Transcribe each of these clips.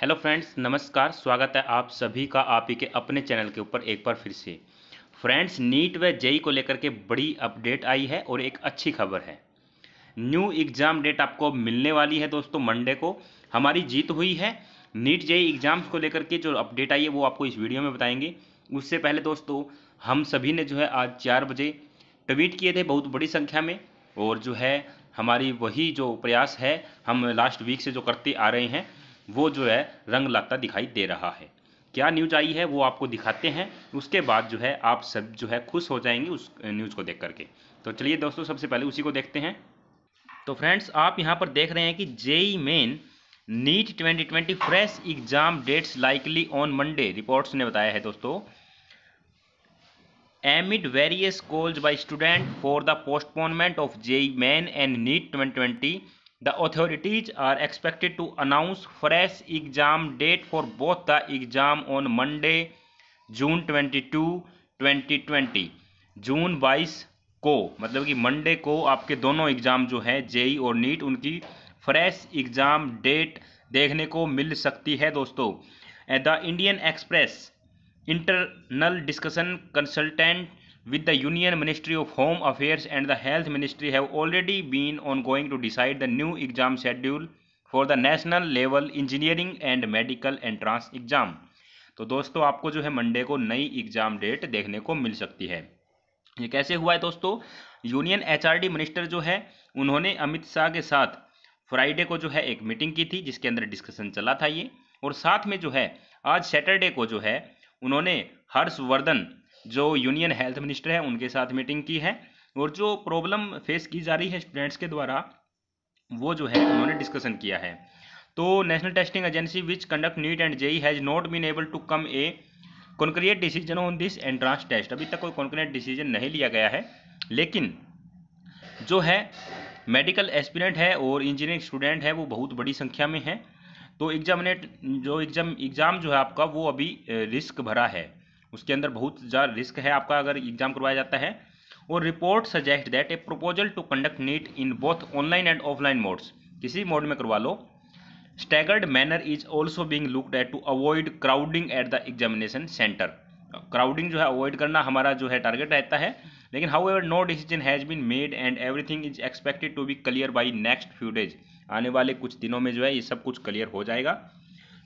Hello friends नमस्कार स्वागत है आप सभी का आप ही के अपने चैनल के ऊपर एक बार फिर से फ्रेंड्स नीट व जेई को लेकर के बड़ी अपडेट आई है और एक अच्छी खबर है न्यू एग्ज़ाम डेट आपको मिलने वाली है दोस्तों मंडे को हमारी जीत हुई है नीट जेई एग्ज़ाम्स को लेकर के जो अपडेट आई है वो आपको इस वीडियो में बताएंगे उससे पहले दोस्तों हम सभी ने जो है आज चार बजे ट्वीट किए थे बहुत बड़ी संख्या में और जो है हमारी वही जो प्रयास है हम लास्ट वीक से जो करते आ रहे हैं वो जो है रंग लगता दिखाई दे रहा है क्या न्यूज आई है वो आपको दिखाते हैं उसके बाद जो है आप सब जो है खुश हो जाएंगे उस न्यूज को देख करके तो चलिए दोस्तों सबसे पहले उसी को देखते हैं तो फ्रेंड्स आप यहाँ पर देख रहे हैं कि JEE main NEET 2020 fresh exam dates likely on Monday reports ने बताया है दोस्तों amid various calls by student for the postponement of JEE main and NEET twenty The authorities are expected to announce fresh exam date for both the exam on Monday, June 22, 2020. जून 22 को मतलब कि Monday को आपके दोनों exam जो हैं JEE और नीट उनकी फ्रेश एग्ज़ाम डेट देखने को मिल सकती है दोस्तों the Indian Express internal discussion consultant with the Union Ministry of Home Affairs and the Health Ministry have already been ongoing to decide the new exam schedule for the national level engineering and medical entrance exam तो दोस्तों आपको जो है Monday को नई exam date देखने को मिल सकती है ये कैसे हुआ है दोस्तों यूनियन एचआरडी मिनिस्टर जो है उन्होंने अमित शाह के साथ फ्राइडे को जो है एक मीटिंग की थी जिसके अंदर डिस्कशन चला था ये और साथ में जो है आज सैटरडे को जो है उन्होंने हर्षवर्धन जो यूनियन हेल्थ मिनिस्टर है उनके साथ मीटिंग की है और जो प्रॉब्लम फेस की जा रही है स्टूडेंट्स के द्वारा वो जो है उन्होंने डिस्कशन किया है तो national testing agency which conduct NEET and JEE has not been able to come a concrete decision on this entrance test अभी तक कोई कॉन्क्रिएट डिसीजन नहीं लिया गया है लेकिन जो है मेडिकल एस्पिरेंट है और इंजीनियरिंग स्टूडेंट है वो बहुत बड़ी संख्या में है तो एग्जामिनेट जो एग्जाम एग्ज़ाम जो है आपका वो अभी रिस्क भरा है उसके अंदर बहुत ज़्यादा रिस्क है आपका अगर एग्जाम करवाया जाता है और report suggest that a proposal to conduct NEET in both online and offline modes किसी मोड में करवा लो staggered manner is also being looked at to avoid crowding at the examination centre crowding जो है अवॉइड करना हमारा जो है टारगेट रहता है लेकिन however no decision has been made and everything is expected to be clear by next few days आने वाले कुछ दिनों में जो है ये सब कुछ क्लियर हो जाएगा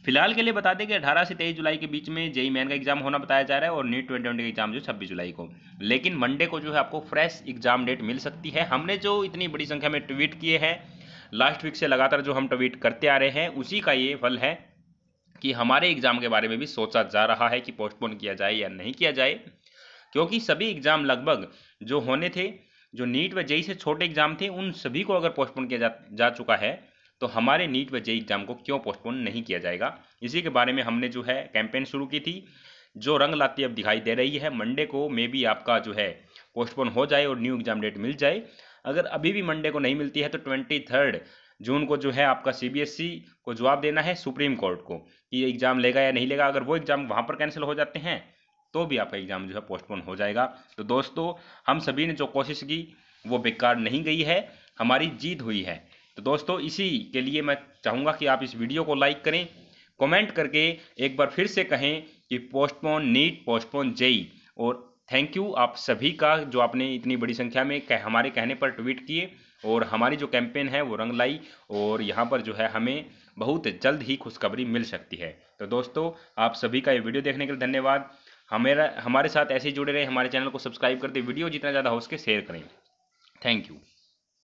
फिलहाल के लिए बता दें कि 18 से 23 जुलाई के बीच में जेई मैन का एग्जाम होना बताया जा रहा है और नीट ट्वेंटी ट्वेंटी का एग्जाम जो छब्बीस जुलाई को लेकिन मंडे को जो है आपको फ्रेश एग्जाम डेट मिल सकती है हमने जो इतनी बड़ी संख्या में ट्वीट किए हैं लास्ट वीक से लगातार जो हम ट्वीट करते आ रहे हैं उसी का ये फल है कि हमारे एग्जाम के बारे में भी सोचा जा रहा है कि पोस्टपोन किया जाए या नहीं किया जाए क्योंकि सभी एग्जाम लगभग जो होने थे जो नीट व जेई से छोटे एग्जाम थे उन सभी को अगर पोस्टपोन किया जा, जा चुका है तो हमारे नीट व जेई एग्जाम को क्यों पोस्टपोन नहीं किया जाएगा इसी के बारे में हमने जो है कैंपेन शुरू की थी जो रंग लाती अब दिखाई दे रही है मंडे को मे बी आपका जो है पोस्टपोन हो जाए और न्यू एग्जाम डेट मिल जाए अगर अभी भी मंडे को नहीं मिलती है तो ट्वेंटी थर्ड जून को जो है आपका सीबीएसई e को जवाब देना है सुप्रीम कोर्ट को कि ये एग्ज़ाम लेगा या नहीं लेगा अगर वो एग्ज़ाम वहाँ पर कैंसिल हो जाते हैं तो भी आपका एग्ज़ाम जो है पोस्टपोन हो जाएगा तो दोस्तों हम सभी ने जो कोशिश की वो बेकार नहीं गई है हमारी जीत हुई है तो दोस्तों इसी के लिए मैं चाहूँगा कि आप इस वीडियो को लाइक करें कमेंट करके एक बार फिर से कहें कि पोस्टपोन नीट पोस्टपोन जेई और थैंक यू आप सभी का जो आपने इतनी बड़ी संख्या में कह, हमारे कहने पर ट्वीट किए और हमारी जो कैंपेन है वो रंग लाई और यहाँ पर जो है हमें बहुत जल्द ही खुशखबरी मिल सकती है तो दोस्तों आप सभी का ये वीडियो देखने के लिए धन्यवाद हमेरा हमारे साथ ऐसे जुड़े रहे हमारे चैनल को सब्सक्राइब करते वीडियो जितना ज़्यादा हो सके शेयर करें थैंक यू